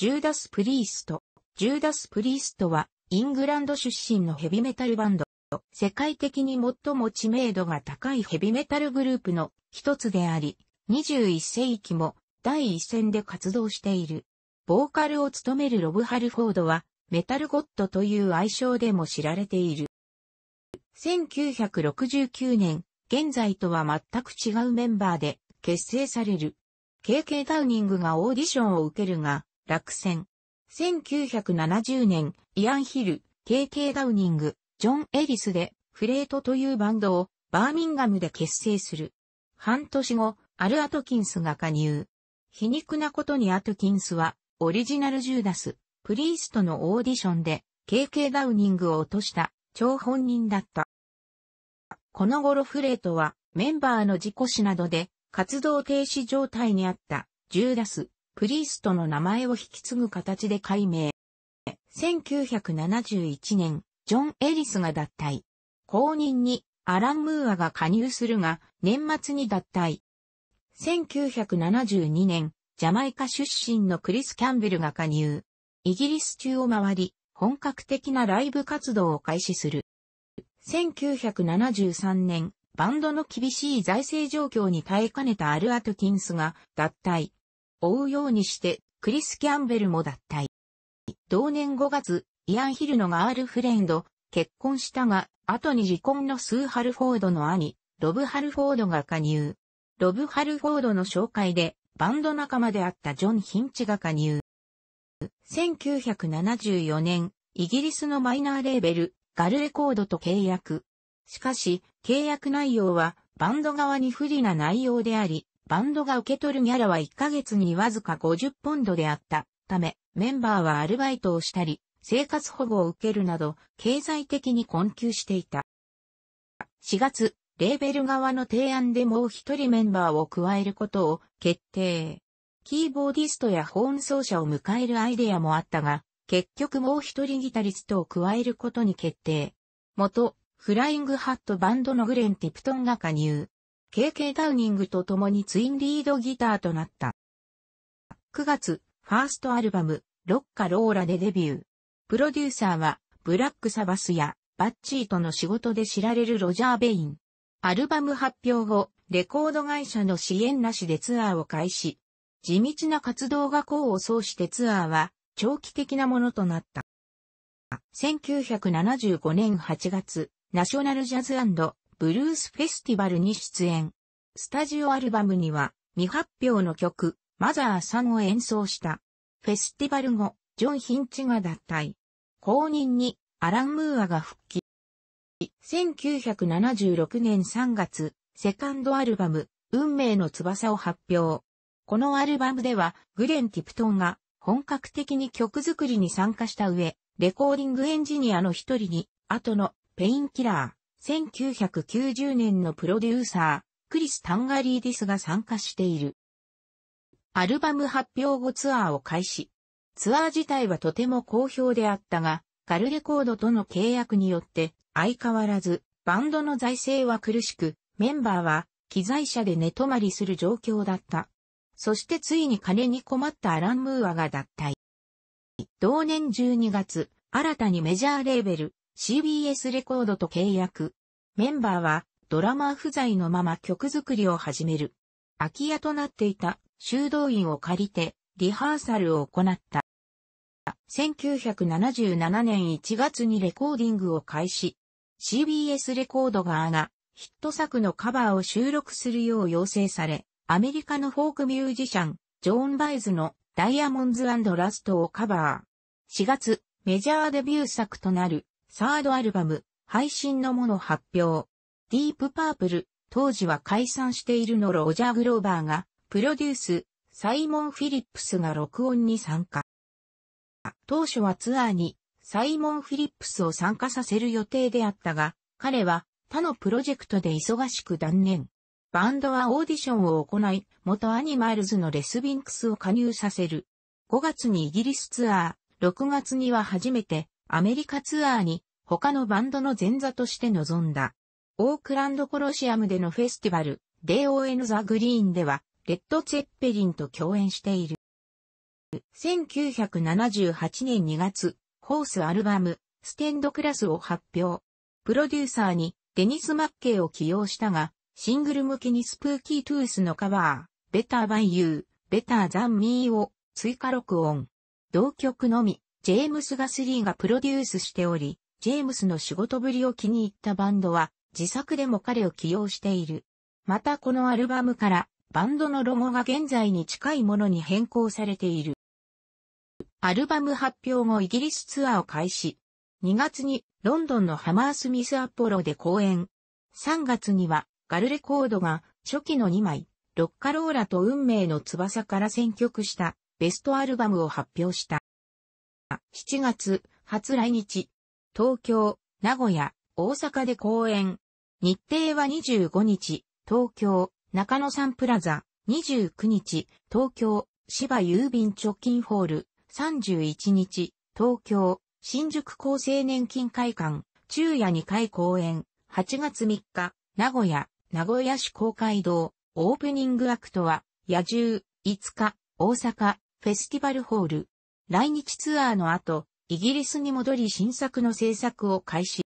ジューダス・プリースト。ジューダス・プリーストは、イングランド出身のヘビメタルバンド。世界的に最も知名度が高いヘビメタルグループの一つであり、21世紀も第一線で活動している。ボーカルを務めるロブ・ハルフォードは、メタルゴッドという愛称でも知られている。1969年、現在とは全く違うメンバーで結成される。KK ダウニングがオーディションを受けるが、落選。1970年、イアン・ヒル、KK ダウニング、ジョン・エリスで、フレートというバンドを、バーミンガムで結成する。半年後、アル・アトキンスが加入。皮肉なことにアトキンスは、オリジナルジューダス、プリーストのオーディションで、KK ダウニングを落とした、張本人だった。この頃フレートは、メンバーの事故死などで、活動停止状態にあった、ジューダス、プリーストの名前を引き継ぐ形で改名。1971年、ジョン・エリスが脱退。後任にアラン・ムーアが加入するが、年末に脱退。1972年、ジャマイカ出身のクリス・キャンベルが加入。イギリス中を回り、本格的なライブ活動を開始する。1973年、バンドの厳しい財政状況に耐えかねたアル・アトキンスが脱退。追うようにして、クリス・キャンベルも脱退。同年5月、イアン・ヒルのガールフレンド、結婚したが、後に離婚のスー・ハルフォードの兄、ロブ・ハルフォードが加入。ロブ・ハルフォードの紹介で、バンド仲間であったジョン・ヒンチが加入。1974年、イギリスのマイナーレーベル、ガルレコードと契約。しかし、契約内容は、バンド側に不利な内容であり、バンドが受け取るギャラは1ヶ月にわずか50ポンドであったため、メンバーはアルバイトをしたり、生活保護を受けるなど、経済的に困窮していた。4月、レーベル側の提案でもう一人メンバーを加えることを決定。キーボーディストやホーン奏者を迎えるアイデアもあったが、結局もう一人ギタリストを加えることに決定。元、フライングハットバンドのグレン・ティプトンが加入。KK ダウニングと共にツインリードギターとなった。9月、ファーストアルバム、ロッカローラでデビュー。プロデューサーは、ブラックサバスや、バッチーとの仕事で知られるロジャー・ベイン。アルバム発表後、レコード会社の支援なしでツアーを開始。地道な活動が功を奏してツアーは、長期的なものとなった。1975年8月、ナショナルジャズブルースフェスティバルに出演。スタジオアルバムには未発表の曲、マザーさんを演奏した。フェスティバル後、ジョン・ヒンチが脱退。後任にアラン・ムーアが復帰。1976年3月、セカンドアルバム、運命の翼を発表。このアルバムでは、グレン・ティプトンが本格的に曲作りに参加した上、レコーディングエンジニアの一人に、後のペインキラー、1990年のプロデューサー、クリス・タンガリーディスが参加している。アルバム発表後ツアーを開始。ツアー自体はとても好評であったが、ガルレコードとの契約によって相変わらずバンドの財政は苦しく、メンバーは機材車で寝泊まりする状況だった。そしてついに金に困ったアラン・ムーアが脱退。同年12月、新たにメジャーレーベル CBS レコードと契約。メンバーはドラマー不在のまま曲作りを始める。空き家となっていた修道院を借りてリハーサルを行った。1977年1月にレコーディングを開始。CBS レコード側がヒット作のカバーを収録するよう要請され、アメリカのフォークミュージシャン、ジョーン・バイズのダイヤモンズラストをカバー。4月、メジャーデビュー作となるサードアルバム、配信のもの発表。ディープパープル、当時は解散しているのロジャー・グローバーが、プロデュース、サイモン・フィリップスが録音に参加。当初はツアーに、サイモン・フィリップスを参加させる予定であったが、彼は他のプロジェクトで忙しく断念。バンドはオーディションを行い、元アニマルズのレスビンクスを加入させる。5月にイギリスツアー、6月には初めてアメリカツアーに他のバンドの前座として臨んだ。オークランドコロシアムでのフェスティバル、DON ザ・グリーンでは、レッド・ツェッペリンと共演している。1978年2月、ホースアルバム、ステンドクラスを発表。プロデューサーにデニス・マッケイを起用したが、シングル向けにスプーキートゥースのカバー、ベター・バイ・ユー、ベター・ザミーを追加録音。同曲のみ、ジェームス・ガスリーがプロデュースしており、ジェームスの仕事ぶりを気に入ったバンドは、自作でも彼を起用している。またこのアルバムから、バンドのロゴが現在に近いものに変更されている。アルバム発表後イギリスツアーを開始。2月にロンドンのハマースミスアポロで公演。3月にはガルレコードが初期の2枚、ロッカローラと運命の翼から選曲したベストアルバムを発表した。7月、初来日、東京、名古屋、大阪で公演。日程は25日、東京、中野サンプラザ、29日、東京、芝郵便貯金ホール、31日、東京、新宿厚生年金会館、昼夜2回公演、8月3日、名古屋、名古屋市公会堂、オープニングアクトは、野獣、5日、大阪、フェスティバルホール。来日ツアーの後、イギリスに戻り新作の制作を開始。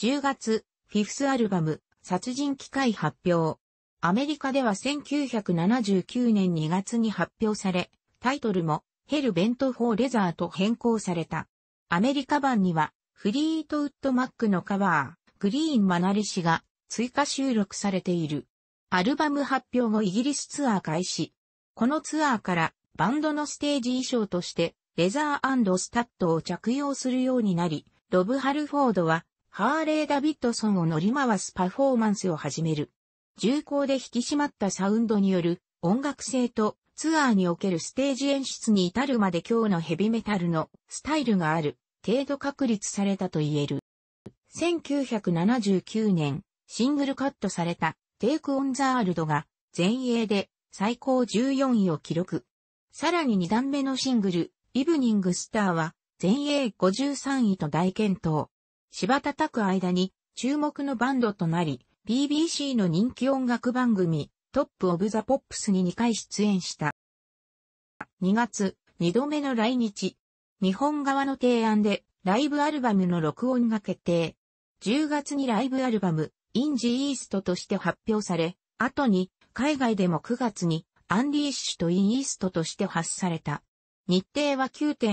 10月、フィフスアルバム、殺人機械発表。アメリカでは1979年2月に発表され、タイトルも、ヘルベント・フォー・レザーと変更された。アメリカ版には、フリートウッド・マックのカバー、グリーン・マナリ氏が追加収録されている。アルバム発表後イギリスツアー開始。このツアーからバンドのステージ衣装としてレザースタッドを着用するようになり、ロブ・ハルフォードは、ハーレー・ダビッドソンを乗り回すパフォーマンスを始める。重厚で引き締まったサウンドによる音楽性とツアーにおけるステージ演出に至るまで今日のヘビメタルのスタイルがある程度確立されたと言える。1979年、シングルカットされた Take on the World が全英で最高14位を記録。さらに2段目のシングルイブニングスターは、全英53位と大健闘。芝叩く間に、注目のバンドとなり、BBC の人気音楽番組、トップオブザポップスに2回出演した。2月、2度目の来日。日本側の提案で、ライブアルバムの録音が決定。10月にライブアルバム、インジーイーストとして発表され、後に、海外でも9月に、アンリーッシュとインイーストとして発された。日程は9.10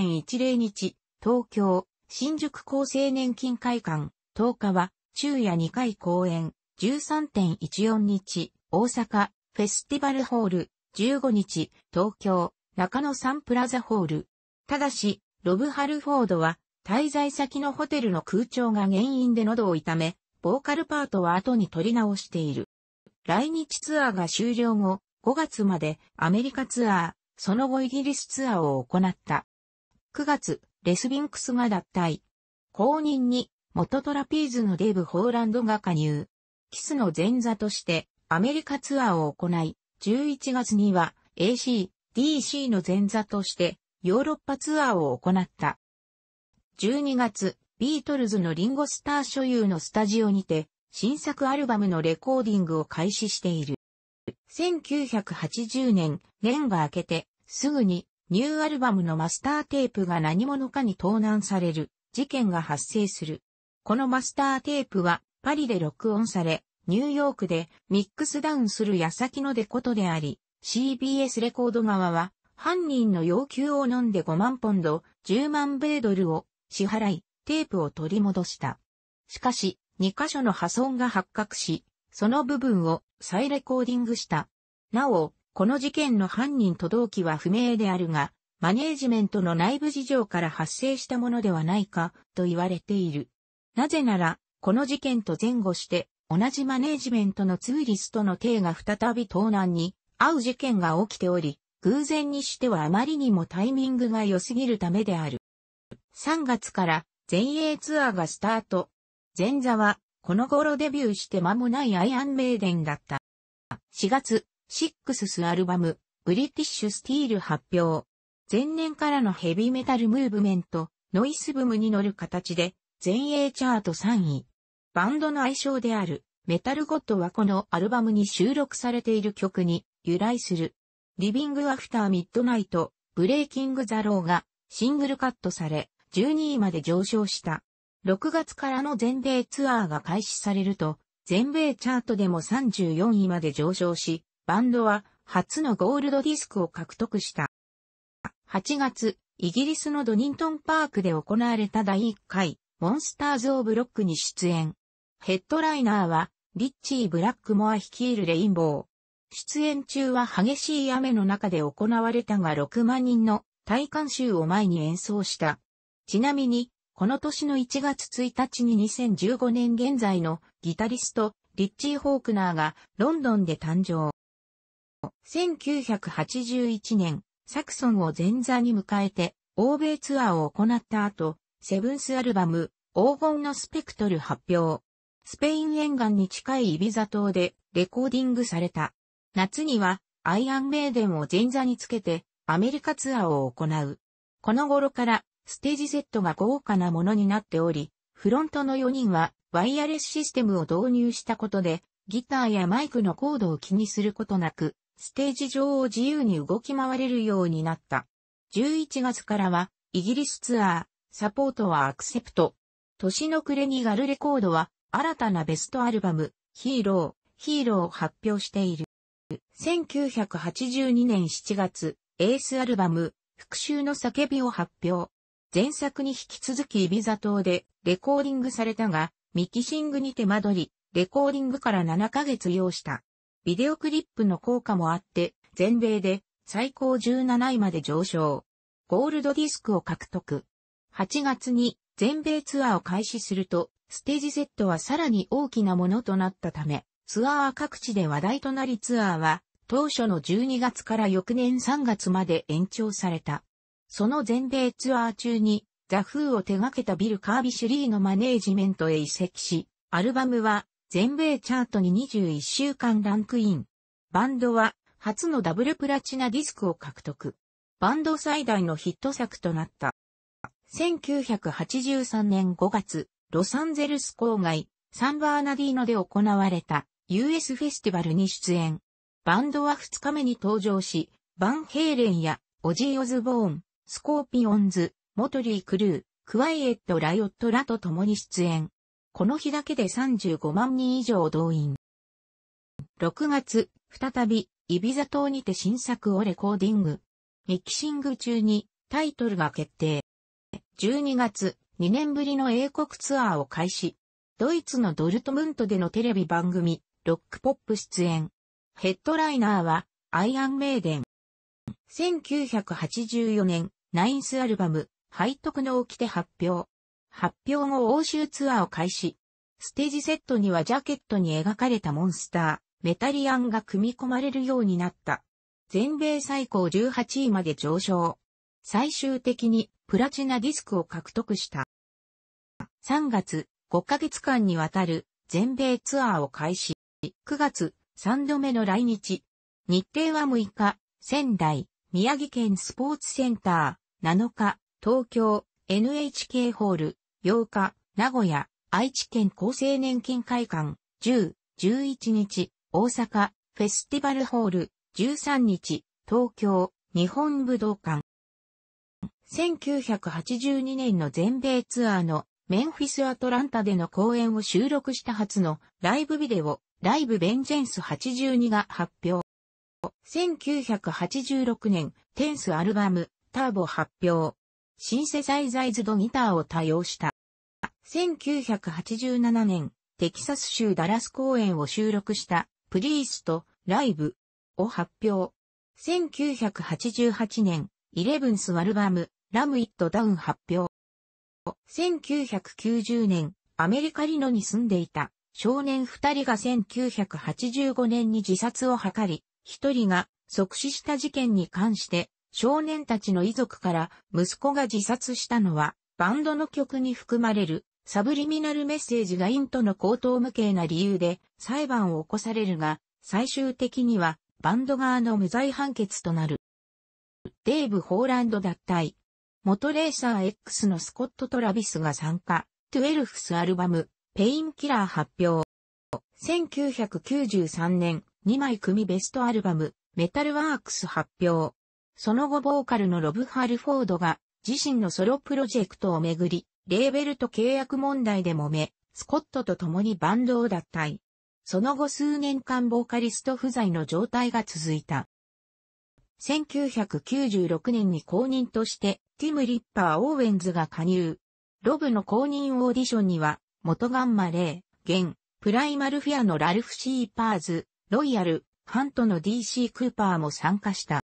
日、東京、新宿厚生年金会館、10日は、昼夜2回公演、13.14日、大阪、フェスティバルホール、15日、東京、中野サンプラザホール。ただし、ロブ・ハルフォードは、滞在先のホテルの空調が原因で喉を痛め、ボーカルパートは後に取り直している。来日ツアーが終了後、5月までアメリカツアー、その後イギリスツアーを行った。9月、レスビンクスが脱退。後任に、元トラピーズのデーブ・ホーランドが加入。キスの前座として、アメリカツアーを行い、11月には AC、DC の前座として、ヨーロッパツアーを行った。12月、ビートルズのリンゴスター所有のスタジオにて、新作アルバムのレコーディングを開始している。1980年、年が明けて、すぐにニューアルバムのマスターテープが何者かに盗難される事件が発生する。このマスターテープはパリで録音され、ニューヨークでミックスダウンする矢先のデことであり、CBS レコード側は犯人の要求を飲んで5万ポンド、10万米ドルを支払い、テープを取り戻した。しかし、2箇所の破損が発覚し、その部分を再レコーディングした。なお、この事件の犯人と動機は不明であるが、マネージメントの内部事情から発生したものではないかと言われている。なぜなら、この事件と前後して、同じマネージメントのツーリストの体が再び盗難に遭う事件が起きており、偶然にしてはあまりにもタイミングが良すぎるためである。3月から全英ツアーがスタート。前座はこの頃デビューして間もないアイアンメイデンだった。4月、シックススアルバム、ブリティッシュスティール発表。前年からのヘビーメタルムーブメント、ノイスブムに乗る形で、全英チャート3位。バンドの愛称である、メタルゴッドはこのアルバムに収録されている曲に由来する。リビングアフターミッドナイト、ブレイキングザローがシングルカットされ、12位まで上昇した。6月からの全米ツアーが開始されると、全米チャートでも34位まで上昇し、バンドは初のゴールドディスクを獲得した。8月、イギリスのドニントンパークで行われた第1回、モンスターズ・オブ・ロックに出演。ヘッドライナーは、リッチー・ブラックモア率いるレインボー。出演中は激しい雨の中で行われたが6万人の体感集を前に演奏した。ちなみに、この年の1月1日に2015年現在のギタリスト、リッチー・ホークナーがロンドンで誕生。1981年、サクソンを前座に迎えて、欧米ツアーを行った後、セブンスアルバム、黄金のスペクトル発表。スペイン沿岸に近いイビザ島でレコーディングされた。夏には、アイアンメイデンを前座につけて、アメリカツアーを行う。この頃から、ステージセットが豪華なものになっており、フロントの4人は、ワイヤレスシステムを導入したことで、ギターやマイクのコードを気にすることなく、ステージ上を自由に動き回れるようになった。11月からは、イギリスツアー、サポートはアクセプト。年の暮れにガルレコードは、新たなベストアルバム、ヒーロー、ヒーローを発表している。1982年7月、エースアルバム、復讐の叫びを発表。前作に引き続きイビザ島でレコーディングされたが、ミキシングに手間取り、レコーディングから7ヶ月要した。ビデオクリップの効果もあって、全米で最高17位まで上昇。ゴールドディスクを獲得。8月に全米ツアーを開始すると、ステージセットはさらに大きなものとなったため、ツアーは各地で話題となりツアーは、当初の12月から翌年3月まで延長された。その全米ツアー中に、ザ・フーを手掛けたビル・カービシュリーのマネージメントへ移籍し、アルバムは全米チャートに21週間ランクイン。バンドは初のダブルプラチナディスクを獲得。バンド最大のヒット作となった。1983年5月、ロサンゼルス郊外、サンバーナディーノで行われた US フェスティバルに出演。バンドは2日目に登場し、バンヘイレンやオジー・オズボーン、スコーピオンズ、モトリー・クルー、クワイエット・ライオットらと共に出演。この日だけで35万人以上動員。6月、再び、イビザ島にて新作をレコーディング。ミキシング中にタイトルが決定。12月、2年ぶりの英国ツアーを開始。ドイツのドルトムントでのテレビ番組、ロックポップ出演。ヘッドライナーは、アイアンメイデン。1984年、ナインスアルバム、背徳の起きて発表。発表後欧州ツアーを開始。ステージセットにはジャケットに描かれたモンスター、メタリアンが組み込まれるようになった。全米最高18位まで上昇。最終的にプラチナディスクを獲得した。3月、5ヶ月間にわたる全米ツアーを開始。9月、3度目の来日。日程は6日、仙台、宮城県スポーツセンター、7日、東京、NHK ホール、8日、名古屋、愛知県厚生年金会館、10、11日、大阪、フェスティバルホール、13日、東京、日本武道館。1982年の全米ツアーのメンフィス・アトランタでの公演を収録した初のライブビデオ、ライブ・ベンジェンス82が発表。1986年、テンスアルバム、ターボ発表。シンセサイザイズドギターを多用した。1987年、テキサス州ダラス公演を収録したプリーストライブを発表。1988年、イレブンスアルバムラムイットダウン発表。1990年、アメリカリノに住んでいた少年二人が1985年に自殺を図り、一人が即死した事件に関して少年たちの遺族から息子が自殺したのはバンドの曲に含まれるサブリミナルメッセージがインとの口頭無形な理由で裁判を起こされるが、最終的にはバンド側の無罪判決となる。デイブ・ホーランド脱退。元レーサー X のスコット・トラビスが参加、トゥエルフスアルバム、ペインキラー発表。1993年、2枚組ベストアルバム、メタルワークス発表。その後ボーカルのロブ・ハルフォードが自身のソロプロジェクトをめぐり、レーベルと契約問題で揉め、スコットと共にバンドを脱退。その後数年間ボーカリスト不在の状態が続いた。1996年に公認として、ティム・リッパー・オーウェンズが加入。ロブの公認オーディションには、元ガンマレイ、ゲン、プライマルフィアのラルフ・シーパーズ、ロイヤル、ハントの DC・ クーパーも参加した。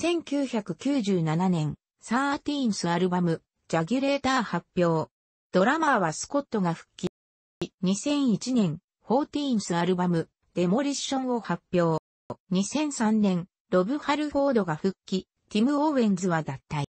1997年、サーティーンスアルバム、ジャギュレーター発表。ドラマーはスコットが復帰。2001年、ィーンスアルバム、デモリッションを発表。2003年、ロブ・ハルフォードが復帰、ティム・オーウェンズは脱退。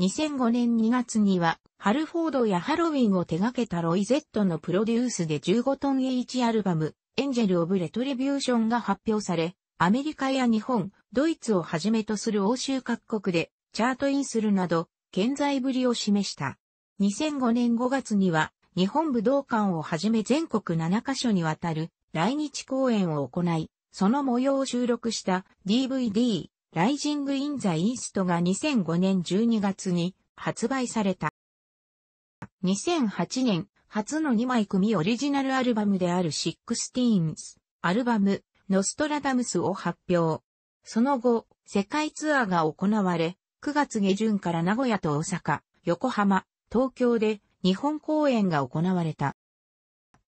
2005年2月には、ハルフォードやハロウィンを手掛けたロイゼットのプロデュースで15トン H アルバム、エンジェル・オブ・レトリビューションが発表され、アメリカや日本、ドイツをはじめとする欧州各国でチャートインするなど、健在ぶりを示した。2005年5月には、日本武道館をはじめ全国7カ所にわたる来日公演を行い、その模様を収録した DVD ライジング・イン・ザ・イーストが2005年12月に発売された。2008年初の2枚組オリジナルアルバムである Sixteens アルバムノストラダムスを発表。その後、世界ツアーが行われ、9月下旬から名古屋と大阪、横浜、東京で日本公演が行われた。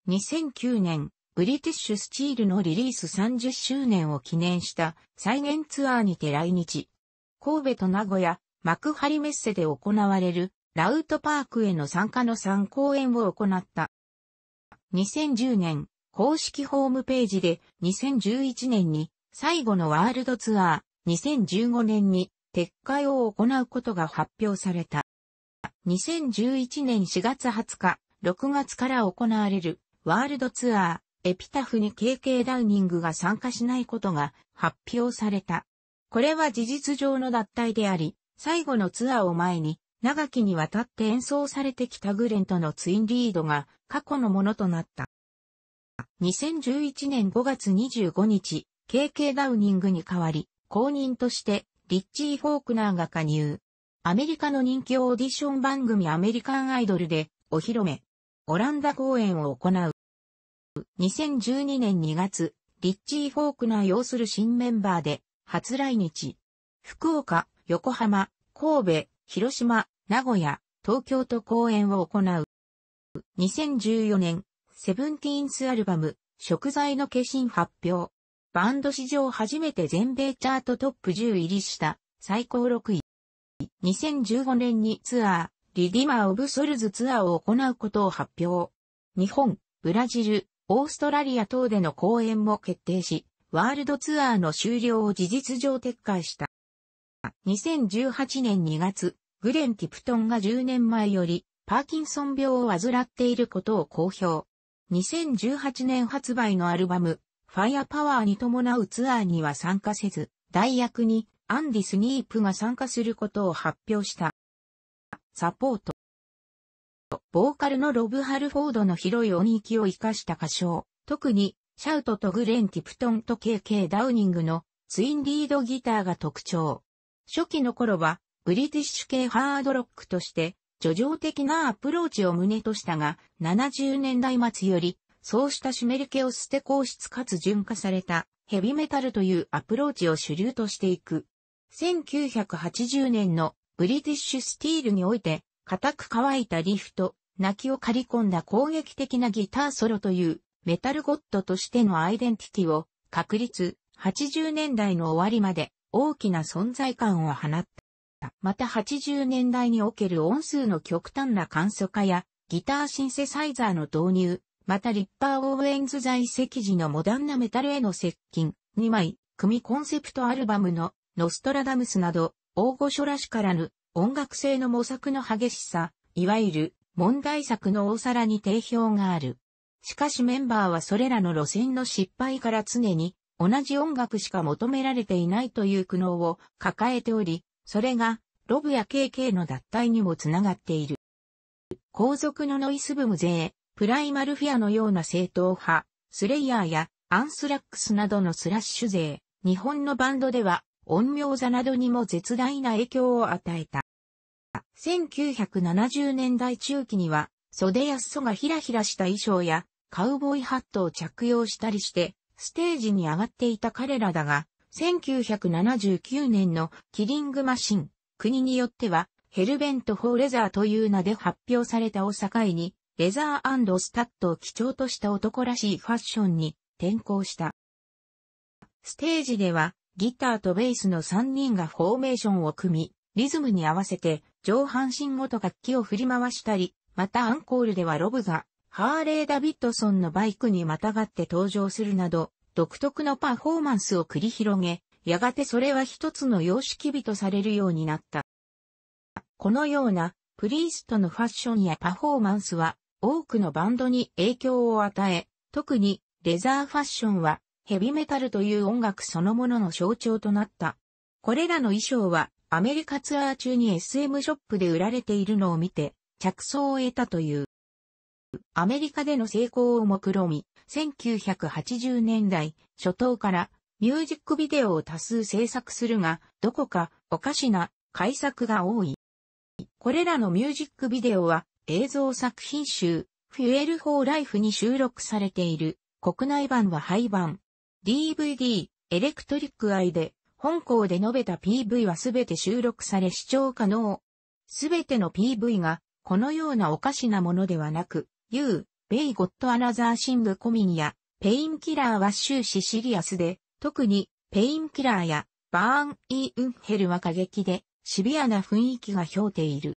2009年、ブリティッシュスチールのリリース30周年を記念した再現ツアーにて来日。神戸と名古屋、幕張メッセで行われるラウトパークへの参加の3公演を行った。2010年、公式ホームページで2011年に最後のワールドツアー、2015年に撤回を行うことが発表された。2011年4月20日、6月から行われるワールドツアー、エピタフに KK ダウニングが参加しないことが発表された。これは事実上の脱退であり、最後のツアーを前に、長きにわたって演奏されてきたグレンとのツインリードが過去のものとなった。2011年5月25日、KK ダウニングに代わり、後任としてリッチー・フォークナーが加入。アメリカの人気オーディション番組アメリカンアイドルでお披露目、オランダ公演を行う。2012年2月、リッチー・フォークナー擁する新メンバーで初来日。福岡、横浜、神戸、広島、名古屋、東京と公演を行う。2014年、セブンティーンスアルバム、食材の化身発表。バンド史上初めて全米チャートトップ10入りした最高6位。2015年にツアー、リディマー・オブ・ソルズツアーを行うことを発表。日本、ブラジル、オーストラリア等での公演も決定し、ワールドツアーの終了を事実上撤回した。2018年2月、グレン・ティプトンが10年前より、パーキンソン病を患っていることを公表。2018年発売のアルバム、ファイアパワーに伴うツアーには参加せず、代役にアンディ・スニープが参加することを発表した。サポート。ボーカルのロブ・ハルフォードの広い音域を活かした歌唱、特にシャウトとグレン・ティプトンと KK ダウニングのツインリードギターが特徴。初期の頃はブリティッシュ系ハードロックとして、叙情的なアプローチを旨としたが、70年代末よりそうした湿り気を捨て硬質かつ純化されたヘビメタルというアプローチを主流としていく。1980年のブリティッシュスティールにおいて、固く乾いたリフト、泣きを刈り込んだ攻撃的なギターソロというメタルゴッドとしてのアイデンティティを確立、80年代の終わりまで大きな存在感を放った。また80年代における音数の極端な簡素化やギターシンセサイザーの導入、またリッパー・オーウェンズ在籍時のモダンなメタルへの接近、2枚、組コンセプトアルバムのノストラダムスなど、大御所らしからぬ音楽性の模索の激しさ、いわゆる問題作の大皿に定評がある。しかしメンバーはそれらの路線の失敗から常に同じ音楽しか求められていないという苦悩を抱えており、それがロブや KK の脱退にもつながっている。後続のノイスブム勢、プライマルフィアのような正統派、スレイヤーやアンスラックスなどのスラッシュ勢、日本のバンドでは、音明座などにも絶大な影響を与えた。1970年代中期には、袖や裾がひらひらした衣装や、カウボーイハットを着用したりして、ステージに上がっていた彼らだが、1979年のキリングマシン、国によっては、ヘルベント・フォーレザーという名で発表されたを境に、レザースタッドを基調とした男らしいファッションに転向した。ステージでは、ギターとベースの3人がフォーメーションを組み、リズムに合わせて上半身ごと楽器を振り回したり、またアンコールではロブがハーレー・ダビッドソンのバイクにまたがって登場するなど、独特のパフォーマンスを繰り広げ、やがてそれは一つの様式美とされるようになった。このようなプリーストのファッションやパフォーマンスは多くのバンドに影響を与え、特にレザーファッションはヘビメタルという音楽そのものの象徴となった。これらの衣装はアメリカツアー中に SM ショップで売られているのを見て着想を得たという。アメリカでの成功を目論み、1980年代初頭からミュージックビデオを多数制作するが、どこかおかしな改作が多い。これらのミュージックビデオは映像作品集、フュエル・フォー・ライフに収録されている、国内版は廃版。DVD、エレクトリック・アイで、本校で述べた PV はすべて収録され視聴可能。すべての PV が、このようなおかしなものではなく、You, Bay Got Another Sing コミンや、ペインキラーは終始シリアスで、特に、ペインキラーや、バーン・イー・ウンヘルは過激で、シビアな雰囲気が表ている。